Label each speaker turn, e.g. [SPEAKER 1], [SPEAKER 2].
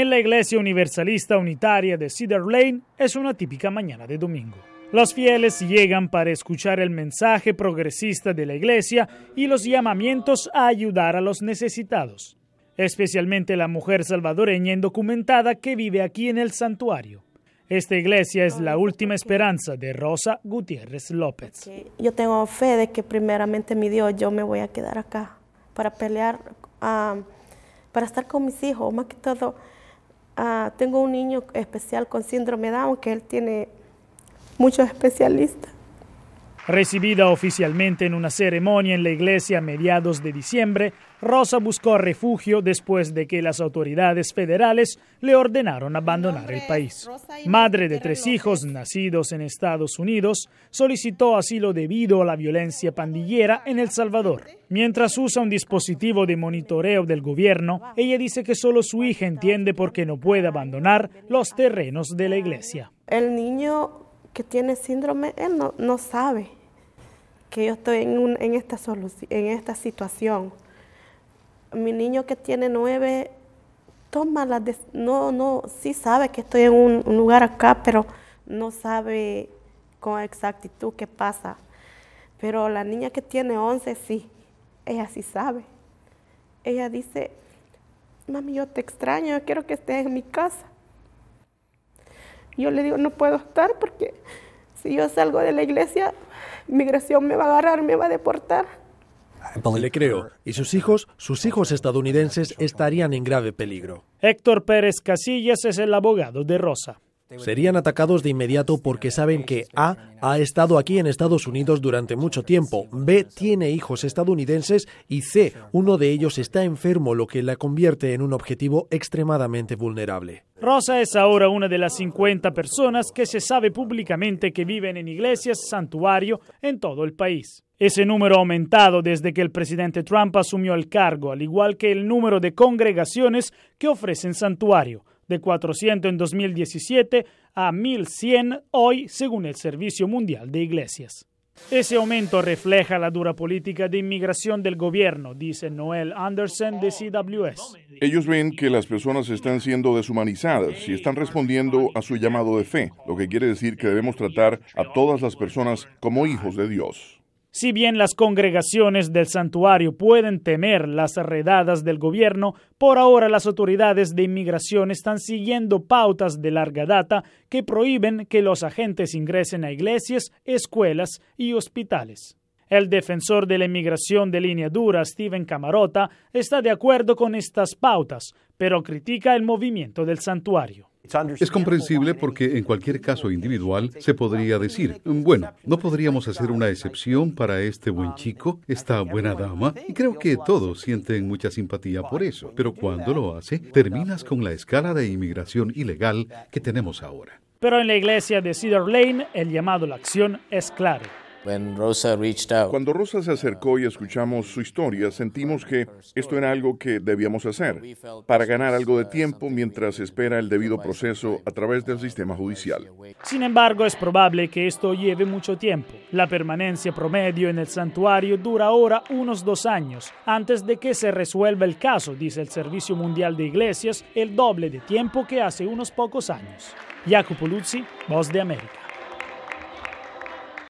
[SPEAKER 1] en la iglesia universalista unitaria de Cedar Lane es una típica mañana de domingo. Los fieles llegan para escuchar el mensaje progresista de la iglesia y los llamamientos a ayudar a los necesitados, especialmente la mujer salvadoreña indocumentada que vive aquí en el santuario. Esta iglesia es la última esperanza de Rosa Gutiérrez López.
[SPEAKER 2] Yo tengo fe de que primeramente mi Dios, yo me voy a quedar acá para pelear, ah, para estar con mis hijos, más que todo Ah, tengo un niño especial con síndrome Down que él tiene muchos especialistas
[SPEAKER 1] Recibida oficialmente en una ceremonia en la iglesia a mediados de diciembre, Rosa buscó refugio después de que las autoridades federales le ordenaron abandonar el país. Madre de tres hijos nacidos en Estados Unidos, solicitó asilo debido a la violencia pandillera en El Salvador. Mientras usa un dispositivo de monitoreo del gobierno, ella dice que solo su hija entiende por qué no puede abandonar los terrenos de la iglesia.
[SPEAKER 2] El niño que tiene síndrome, él no, sabe que yo estoy en, en, esta en esta situación. Mi niño que tiene nueve, toma la No, no, sí sabe que estoy en un, lugar acá, pero no sabe con exactitud qué pasa. Pero la niña que tiene once, sí, ella sí sabe. Ella dice, mami, yo te extraño, yo quiero que estés en mi casa. Yo le digo, no puedo estar porque si yo salgo de la iglesia, migración me va a agarrar, me va a deportar.
[SPEAKER 1] Le creo. Y sus hijos, sus hijos estadounidenses, estarían en grave peligro. Héctor Pérez Casillas es el abogado de Rosa. Serían atacados de inmediato porque saben que A ha estado aquí en Estados Unidos durante mucho tiempo, B tiene hijos estadounidenses y C uno de ellos está enfermo, lo que la convierte en un objetivo extremadamente vulnerable. Rosa es ahora una de las 50 personas que se sabe públicamente que viven en iglesias santuario en todo el país. Ese número ha aumentado desde que el presidente Trump asumió el cargo, al igual que el número de congregaciones que ofrecen santuario, de 400 en 2017 a 1.100 hoy, según el Servicio Mundial de Iglesias. Ese aumento refleja la dura política de inmigración del gobierno, dice Noel Anderson de CWS.
[SPEAKER 2] Ellos ven que las personas están siendo deshumanizadas y están respondiendo a su llamado de fe, lo que quiere decir que debemos tratar a todas las personas como hijos de Dios.
[SPEAKER 1] Si bien las congregaciones del santuario pueden temer las redadas del gobierno, por ahora las autoridades de inmigración están siguiendo pautas de larga data que prohíben que los agentes ingresen a iglesias, escuelas y hospitales. El defensor de la inmigración de línea dura, Steven Camarota, está de acuerdo con estas pautas, pero critica el movimiento del santuario.
[SPEAKER 2] Es comprensible porque en cualquier caso individual
[SPEAKER 1] se podría decir, bueno, no podríamos hacer una excepción para um, este buen chico, esta buena dama, y creo que todos sienten mucha simpatía por eso, pero cuando lo hace, terminas con la escala de inmigración ilegal que tenemos ahora. Pero en la iglesia de Cedar Lane, el llamado a la acción es claro. Rosa Cuando Rosa se acercó
[SPEAKER 2] y escuchamos su historia, sentimos que esto era algo que debíamos hacer para ganar algo de tiempo mientras espera el debido proceso a través del sistema judicial.
[SPEAKER 1] Sin embargo, es probable que esto lleve mucho tiempo. La permanencia promedio en el santuario dura ahora unos dos años antes de que se resuelva el caso, dice el Servicio Mundial de Iglesias, el doble de tiempo que hace unos pocos años. Jacopo Luzzi, Voz de América.